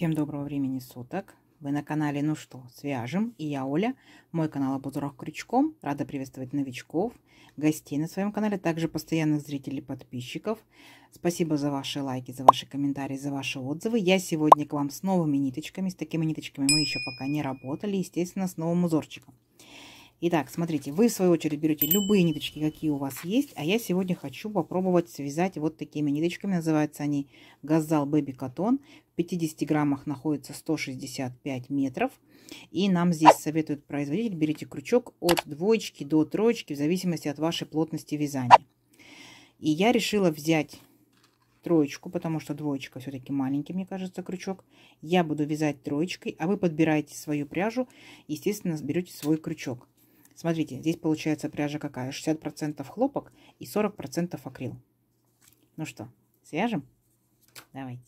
Всем доброго времени суток. Вы на канале «Ну что, свяжем?» и я Оля. Мой канал об узорах крючком. Рада приветствовать новичков, гостей на своем канале, также постоянных зрителей, подписчиков. Спасибо за ваши лайки, за ваши комментарии, за ваши отзывы. Я сегодня к вам с новыми ниточками. С такими ниточками мы еще пока не работали, естественно, с новым узорчиком. Итак, смотрите, вы в свою очередь берете любые ниточки, какие у вас есть, а я сегодня хочу попробовать связать вот такими ниточками, называются они Газал Baby Cotton. В 50 граммах находится 165 метров. И нам здесь советует производитель, берите крючок от двоечки до троечки, в зависимости от вашей плотности вязания. И я решила взять троечку, потому что двоечка все-таки маленький, мне кажется, крючок. Я буду вязать троечкой, а вы подбираете свою пряжу, естественно, берете свой крючок. Смотрите, здесь получается пряжа какая? 60% хлопок и 40% акрил. Ну что, свяжем? Давайте.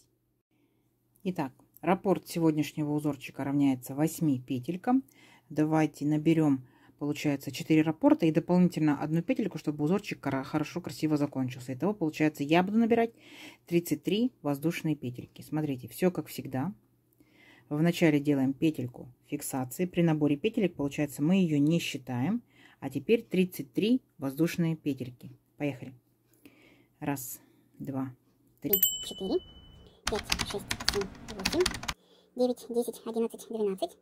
Итак, раппорт сегодняшнего узорчика равняется 8 петелькам. Давайте наберем, получается, 4 раппорта и дополнительно одну петельку, чтобы узорчик хорошо, красиво закончился. Итого, получается, я буду набирать 33 воздушные петельки. Смотрите, все как всегда. Вначале делаем петельку фиксации. При наборе петелек, получается, мы ее не считаем. А теперь 33 воздушные петельки. Поехали. Раз, два, три, четыре, пять, шесть, семь, восемь, девять, десять, одиннадцать, двенадцать,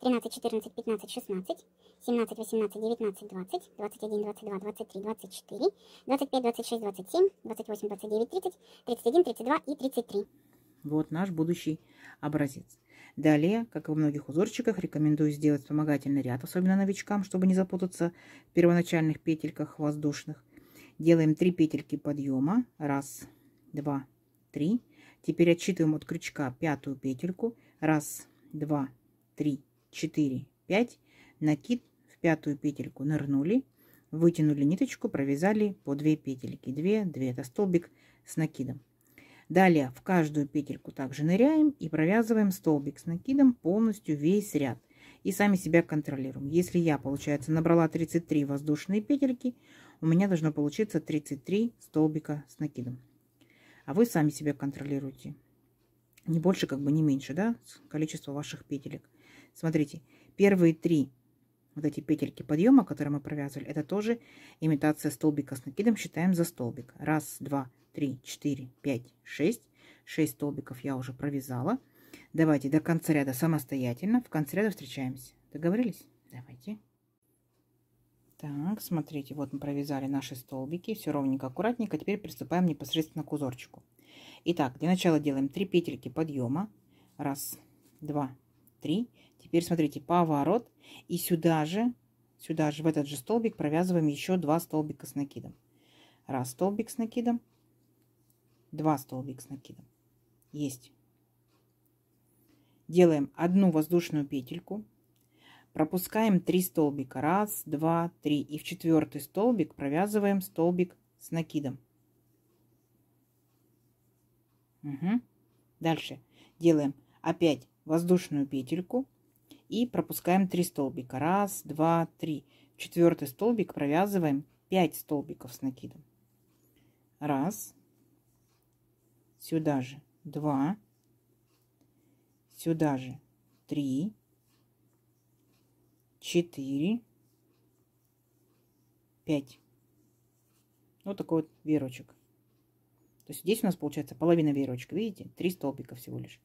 тринадцать, четырнадцать, пятнадцать, шестнадцать, семнадцать, восемнадцать, девятнадцать, двадцать, двадцать один, двадцать два, двадцать три, двадцать четыре, двадцать пять, двадцать шесть, двадцать семь, двадцать восемь, двадцать девять, тридцать, тридцать один, тридцать два и тридцать три. Вот наш будущий образец. Далее, как и во многих узорчиках, рекомендую сделать вспомогательный ряд, особенно новичкам, чтобы не запутаться в первоначальных петельках воздушных. Делаем 3 петельки подъема. Раз, два, три. Теперь отсчитываем от крючка пятую петельку. Раз, два, три, четыре, пять. Накид в пятую петельку нырнули, вытянули ниточку, провязали по 2 петельки. 2, 2. Это столбик с накидом. Далее в каждую петельку также ныряем и провязываем столбик с накидом полностью весь ряд. И сами себя контролируем. Если я, получается, набрала 33 воздушные петельки, у меня должно получиться 33 столбика с накидом. А вы сами себя контролируете. Не больше, как бы не меньше, да, количество ваших петелек. Смотрите, первые три вот эти петельки подъема, которые мы провязывали, это тоже имитация столбика с накидом, считаем за столбик. Раз, два, 3, 4, 5, 6. 6 столбиков я уже провязала. Давайте до конца ряда самостоятельно. В конце ряда встречаемся. Договорились? Давайте. Так, смотрите, вот мы провязали наши столбики. Все ровненько, аккуратненько. Теперь приступаем непосредственно к узорчику. Итак, для начала делаем 3 петельки подъема. Раз, два, три. Теперь смотрите, поворот. И сюда же, сюда же, в этот же столбик провязываем еще два столбика с накидом. Раз столбик с накидом, 2 столбик с накидом. Есть. Делаем одну воздушную петельку. Пропускаем 3 столбика. Раз, два, три. И в четвертый столбик провязываем столбик с накидом. Угу. Дальше делаем опять воздушную петельку и пропускаем 3 столбика. Раз, два, три. четвертый столбик провязываем 5 столбиков с накидом. Раз, сюда же 2, сюда же 3, 4, 5. Вот такой вот верочек То есть здесь у нас получается половина верочка видите? 3 столбика всего лишь.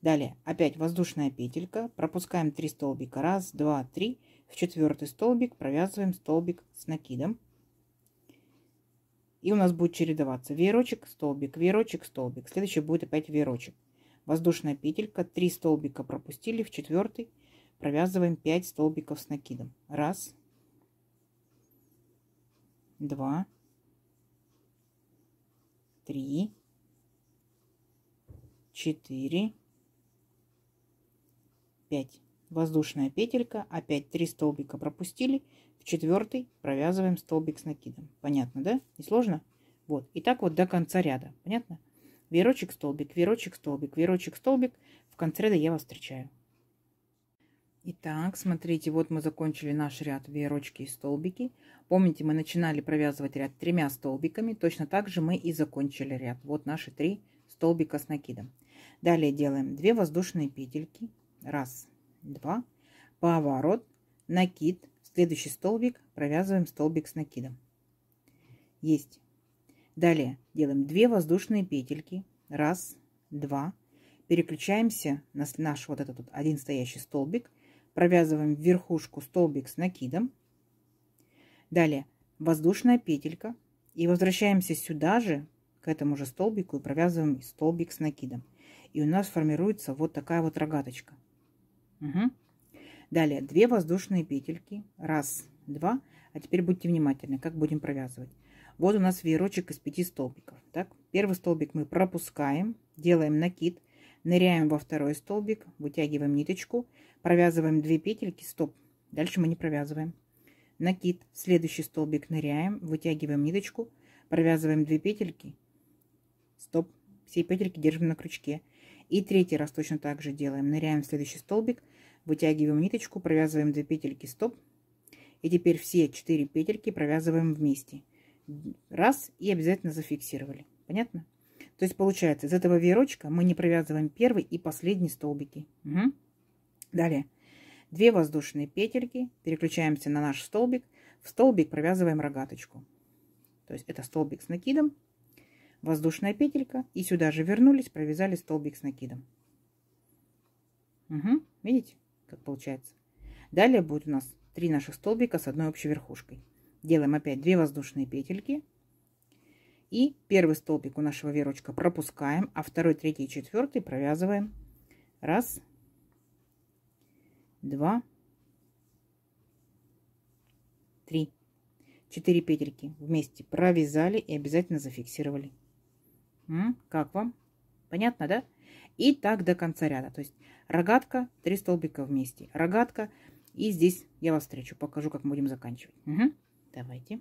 Далее опять воздушная петелька, пропускаем 3 столбика, раз, два, три. В четвертый столбик провязываем столбик с накидом. И у нас будет чередоваться веерочек, столбик, веерочек, столбик. Следующий будет опять веерочек. Воздушная петелька, три столбика пропустили, в четвертый провязываем 5 столбиков с накидом. Раз, два, три, четыре, пять. Воздушная петелька, опять три столбика пропустили, четвертый провязываем столбик с накидом. Понятно, да? Не сложно? Вот. И так вот до конца ряда. Понятно? Верочек, столбик, верочек, столбик, верочек, столбик. В конце ряда я вас встречаю. Итак, смотрите, вот мы закончили наш ряд веерочки и столбики. Помните, мы начинали провязывать ряд тремя столбиками. Точно так же мы и закончили ряд. Вот наши три столбика с накидом. Далее делаем 2 воздушные петельки. Раз, два. Поворот, накид, Следующий столбик провязываем столбик с накидом. Есть. Далее делаем 2 воздушные петельки. Раз, два. Переключаемся на наш вот этот вот один стоящий столбик. Провязываем верхушку столбик с накидом. Далее воздушная петелька. И возвращаемся сюда же, к этому же столбику, и провязываем столбик с накидом. И у нас формируется вот такая вот рогаточка. Угу. Далее 2 воздушные петельки. Раз, два. А теперь будьте внимательны, как будем провязывать. Вот у нас веерочек из 5 столбиков. Так? Первый столбик мы пропускаем, делаем накид, ныряем во второй столбик, вытягиваем ниточку, провязываем 2 петельки, стоп. Дальше мы не провязываем. Накид, следующий столбик ныряем, вытягиваем ниточку, провязываем 2 петельки, стоп. Все петельки держим на крючке. И третий раз точно так же делаем. Ныряем в следующий столбик, Вытягиваем ниточку, провязываем 2 петельки стоп. И теперь все 4 петельки провязываем вместе. Раз и обязательно зафиксировали. Понятно? То есть получается, из этого веерочка мы не провязываем первый и последний столбики. Угу. Далее. 2 воздушные петельки. Переключаемся на наш столбик. В столбик провязываем рогаточку. То есть это столбик с накидом, воздушная петелька. И сюда же вернулись, провязали столбик с накидом. Угу, видите? как получается. Далее будет у нас три наших столбика с одной общей верхушкой. Делаем опять две воздушные петельки. И первый столбик у нашего верочка пропускаем, а второй, третий и четвертый провязываем. Раз, два, три. Четыре петельки вместе провязали и обязательно зафиксировали. Как вам? Понятно, да? И так до конца ряда. То есть рогатка, три столбика вместе. Рогатка. И здесь я вас встречу. Покажу, как мы будем заканчивать. Угу. Давайте.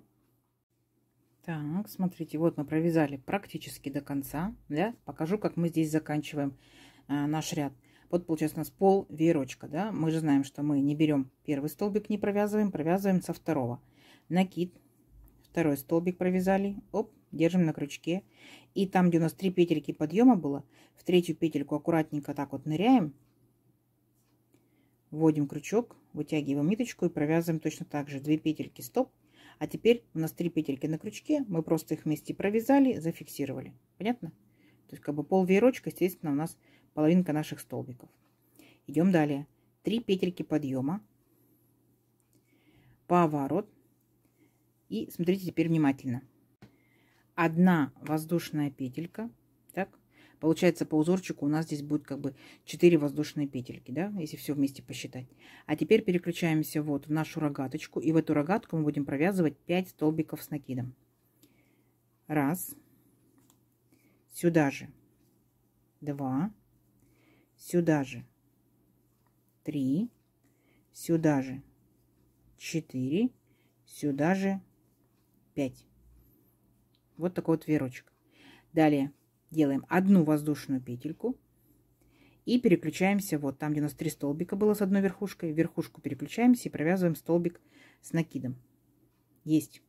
Так, смотрите, вот мы провязали практически до конца. Да? Покажу, как мы здесь заканчиваем а, наш ряд. Вот получается у нас пол веерочка, да? Мы же знаем, что мы не берем первый столбик, не провязываем, провязываем со второго. Накид второй столбик провязали, оп, держим на крючке. И там, где у нас три петельки подъема было, в третью петельку аккуратненько так вот ныряем, вводим крючок, вытягиваем ниточку и провязываем точно так же. Две петельки стоп. А теперь у нас три петельки на крючке, мы просто их вместе провязали, зафиксировали. Понятно? То есть как бы пол веерочка, естественно, у нас половинка наших столбиков. Идем далее. 3 петельки подъема, поворот, и смотрите теперь внимательно. Одна воздушная петелька, так, Получается, по узорчику у нас здесь будет как бы 4 воздушные петельки, да, если все вместе посчитать. А теперь переключаемся вот в нашу рогаточку. И в эту рогатку мы будем провязывать 5 столбиков с накидом. Раз. Сюда же. Два. Сюда же. Три. Сюда же. Четыре. Сюда же. 5. Вот такой вот веерочек. Далее делаем одну воздушную петельку и переключаемся вот там, где у нас три столбика было с одной верхушкой. Верхушку переключаемся и провязываем столбик с накидом. Есть.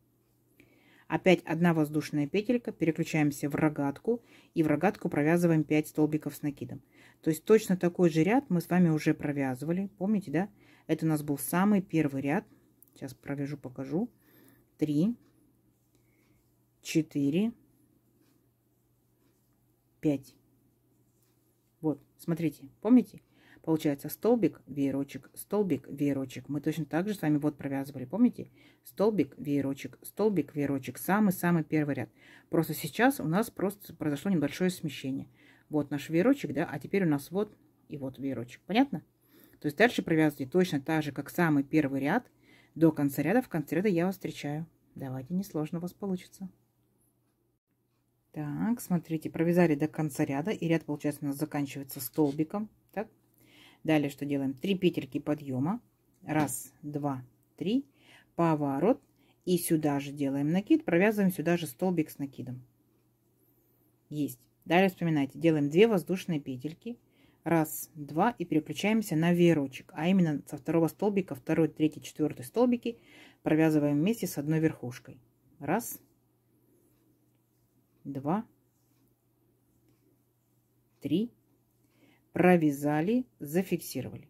Опять одна воздушная петелька, переключаемся в рогатку и в рогатку провязываем 5 столбиков с накидом. То есть точно такой же ряд мы с вами уже провязывали. Помните, да? Это у нас был самый первый ряд. Сейчас провяжу, покажу. 3, четыре пять Вот, смотрите, помните? Получается столбик, веерочек, столбик, веерочек. Мы точно так же с вами вот провязывали, помните? Столбик, веерочек, столбик, веерочек. Самый-самый первый ряд. Просто сейчас у нас просто произошло небольшое смещение. Вот наш веерочек, да, а теперь у нас вот и вот веерочек. Понятно? То есть дальше провязывайте точно так же, как самый первый ряд. До конца ряда, в конце ряда я вас встречаю. Давайте, несложно у вас получится. Так, смотрите, провязали до конца ряда, и ряд, получается, у нас заканчивается столбиком. Так, далее что делаем? Три петельки подъема. Раз, два, три. Поворот. И сюда же делаем накид, провязываем сюда же столбик с накидом. Есть. Далее вспоминайте, делаем 2 воздушные петельки. Раз, два и переключаемся на веерочек. А именно со второго столбика, второй, третий, четвертый столбики провязываем вместе с одной верхушкой. Раз, два три Провязали, зафиксировали.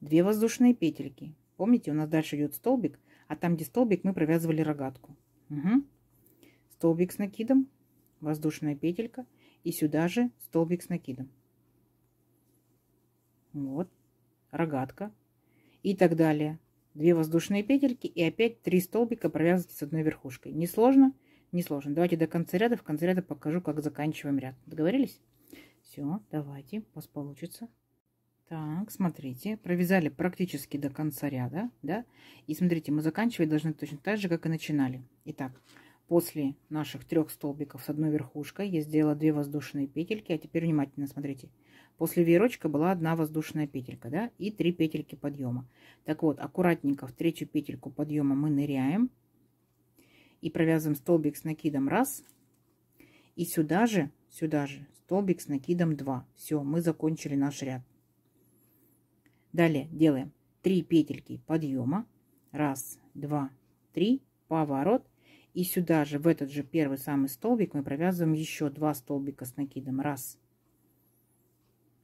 две воздушные петельки. Помните, у нас дальше идет столбик, а там, где столбик, мы провязывали рогатку. Угу. Столбик с накидом, воздушная петелька и сюда же столбик с накидом. Вот, рогатка и так далее. две воздушные петельки и опять три столбика провязывайте с одной верхушкой. Несложно. сложно несложно. Давайте до конца ряда. В конце ряда покажу, как заканчиваем ряд. Договорились? Все, давайте, у вас получится. Так, смотрите, провязали практически до конца ряда, да? И смотрите, мы заканчивать должны точно так же, как и начинали. Итак, после наших трех столбиков с одной верхушкой я сделала две воздушные петельки, а теперь внимательно смотрите. После веерочка была одна воздушная петелька, да, и три петельки подъема. Так вот, аккуратненько в третью петельку подъема мы ныряем, и провязываем столбик с накидом раз и сюда же сюда же столбик с накидом 2 все мы закончили наш ряд далее делаем 3 петельки подъема 1 2 3 поворот и сюда же в этот же первый самый столбик мы провязываем еще два столбика с накидом 1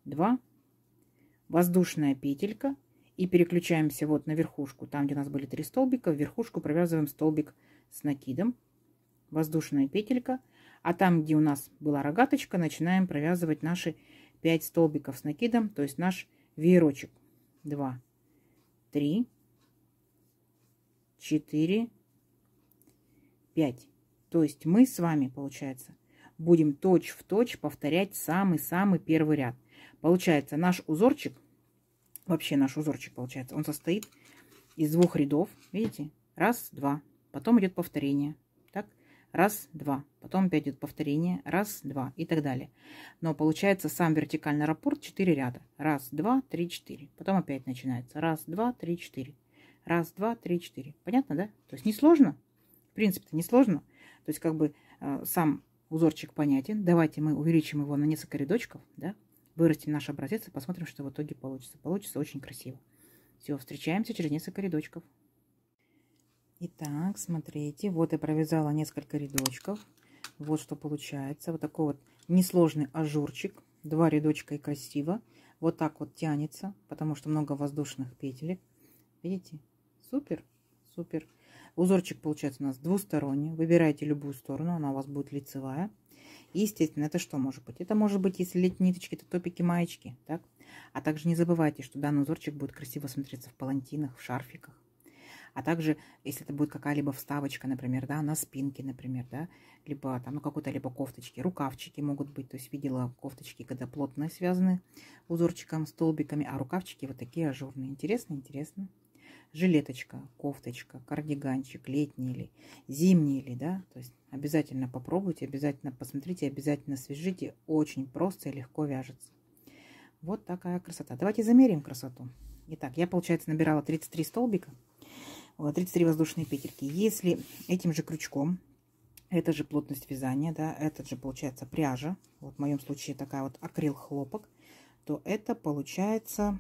2 воздушная петелька и переключаемся вот на верхушку там где у нас были три столбика в верхушку провязываем столбик с накидом, воздушная петелька, а там, где у нас была рогаточка, начинаем провязывать наши 5 столбиков с накидом, то есть наш веерочек. 2, 3, 4, 5. То есть мы с вами, получается, будем точь в точь повторять самый-самый первый ряд. Получается, наш узорчик, вообще наш узорчик, получается, он состоит из двух рядов. Видите? Раз, два, потом идет повторение. Так? Раз, два. Потом опять идет повторение. Раз, два. И так далее. Но получается сам вертикальный раппорт 4 ряда. Раз, два, три, четыре. Потом опять начинается. Раз, два, три, четыре. Раз, два, три, четыре. Понятно, да? То есть несложно. В принципе-то несложно. То есть как бы э, сам узорчик понятен. Давайте мы увеличим его на несколько рядочков, да? Вырастим наш образец и посмотрим, что в итоге получится. Получится очень красиво. Все, встречаемся через несколько рядочков. Итак, смотрите, вот я провязала несколько рядочков. Вот что получается. Вот такой вот несложный ажурчик. Два рядочка и красиво. Вот так вот тянется, потому что много воздушных петелек. Видите? Супер, супер. Узорчик получается у нас двусторонний. Выбирайте любую сторону, она у вас будет лицевая. И, естественно, это что может быть? Это может быть, если лить ниточки, то топики, маечки. Так? А также не забывайте, что данный узорчик будет красиво смотреться в палантинах, в шарфиках а также, если это будет какая-либо вставочка, например, да, на спинке, например, да, либо там, ну, какой-то либо кофточки, рукавчики могут быть, то есть видела кофточки, когда плотно связаны узорчиком, столбиками, а рукавчики вот такие ажурные. Интересно, интересно. Жилеточка, кофточка, кардиганчик, летний или зимний или, да, то есть обязательно попробуйте, обязательно посмотрите, обязательно свяжите, очень просто и легко вяжется. Вот такая красота. Давайте замерим красоту. Итак, я, получается, набирала 33 столбика. 33 воздушные петельки. Если этим же крючком, это же плотность вязания, да, этот же получается пряжа, вот в моем случае такая вот акрил-хлопок, то это получается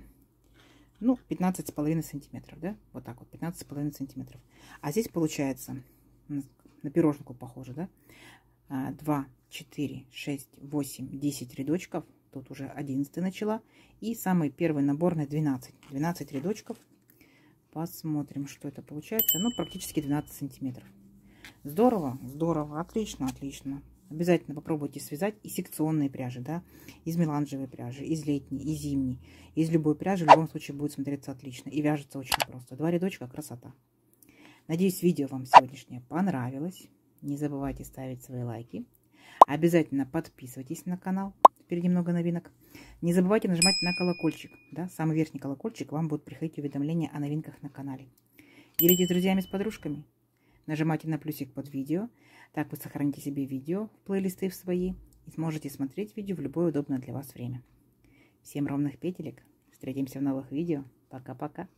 ну, 15 с половиной сантиметров, да, вот так вот, 15 с половиной сантиметров. А здесь получается, на пироженку похоже, да, 2, 4, 6, 8, 10 рядочков, тут уже 11 начала, и самый первый наборный 12, 12 рядочков Посмотрим, что это получается. Ну, практически 12 сантиметров. Здорово, здорово, отлично, отлично. Обязательно попробуйте связать и секционные пряжи, да, из меланжевой пряжи, из летней, из зимней, из любой пряжи, в любом случае будет смотреться отлично и вяжется очень просто. Два рядочка, красота. Надеюсь, видео вам сегодняшнее понравилось. Не забывайте ставить свои лайки. Обязательно подписывайтесь на канал, впереди много новинок. Не забывайте нажимать на колокольчик. Да? Самый верхний колокольчик. Вам будут приходить уведомления о новинках на канале. Делитесь с друзьями, с подружками. Нажимайте на плюсик под видео. Так вы сохраните себе видео в плейлисты в свои. И сможете смотреть видео в любое удобное для вас время. Всем ровных петелек. Встретимся в новых видео. Пока-пока.